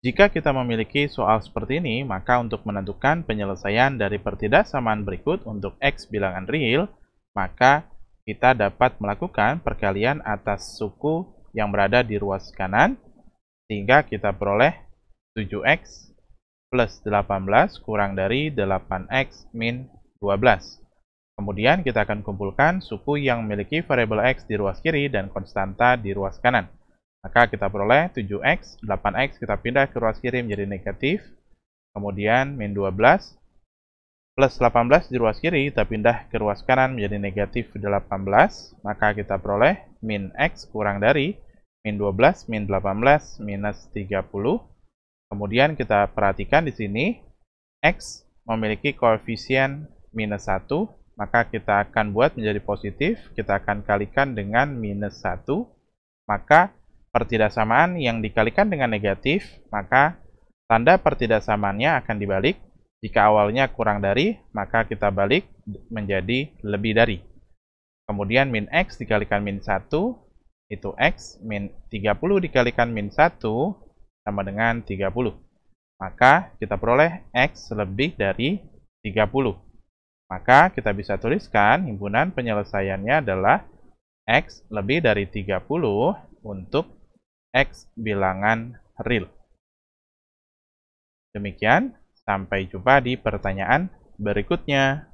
Jika kita memiliki soal seperti ini, maka untuk menentukan penyelesaian dari pertidaksamaan berikut untuk X bilangan real, maka kita dapat melakukan perkalian atas suku yang berada di ruas kanan, sehingga kita peroleh 7X plus 18 kurang dari 8X min 12. Kemudian kita akan kumpulkan suku yang memiliki variabel X di ruas kiri dan konstanta di ruas kanan. Maka kita peroleh 7x, 8x kita pindah ke ruas kiri menjadi negatif. Kemudian min 12 plus 18 di ruas kiri kita pindah ke ruas kanan menjadi negatif 18. Maka kita peroleh min x kurang dari min 12, min 18, minus 30. Kemudian kita perhatikan di sini x memiliki koefisien minus 1. Maka kita akan buat menjadi positif. Kita akan kalikan dengan minus 1. Maka pertidaksamaan yang dikalikan dengan negatif, maka tanda pertidaksamaannya akan dibalik. Jika awalnya kurang dari, maka kita balik menjadi lebih dari. Kemudian min x dikalikan min 1, itu x min 30 dikalikan min 1 sama dengan 30. Maka kita peroleh x lebih dari 30. Maka kita bisa tuliskan himpunan penyelesaiannya adalah x lebih dari 30 untuk X bilangan real. Demikian, sampai jumpa di pertanyaan berikutnya.